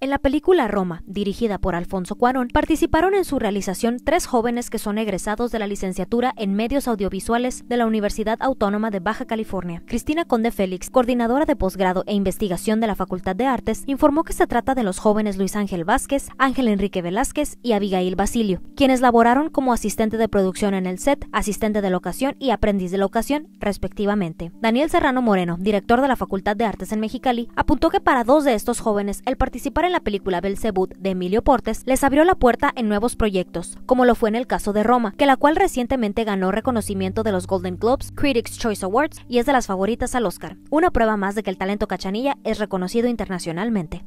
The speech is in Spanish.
En la película Roma, dirigida por Alfonso Cuarón, participaron en su realización tres jóvenes que son egresados de la licenciatura en medios audiovisuales de la Universidad Autónoma de Baja California. Cristina Conde Félix, coordinadora de posgrado e investigación de la Facultad de Artes, informó que se trata de los jóvenes Luis Ángel Vázquez, Ángel Enrique Velázquez y Abigail Basilio, quienes laboraron como asistente de producción en el set, asistente de locación y aprendiz de locación, respectivamente. Daniel Serrano Moreno, director de la Facultad de Artes en Mexicali, apuntó que para dos de estos jóvenes el participar en la película Belzebut de Emilio Portes les abrió la puerta en nuevos proyectos, como lo fue en el caso de Roma, que la cual recientemente ganó reconocimiento de los Golden Globes, Critics' Choice Awards y es de las favoritas al Oscar. Una prueba más de que el talento cachanilla es reconocido internacionalmente.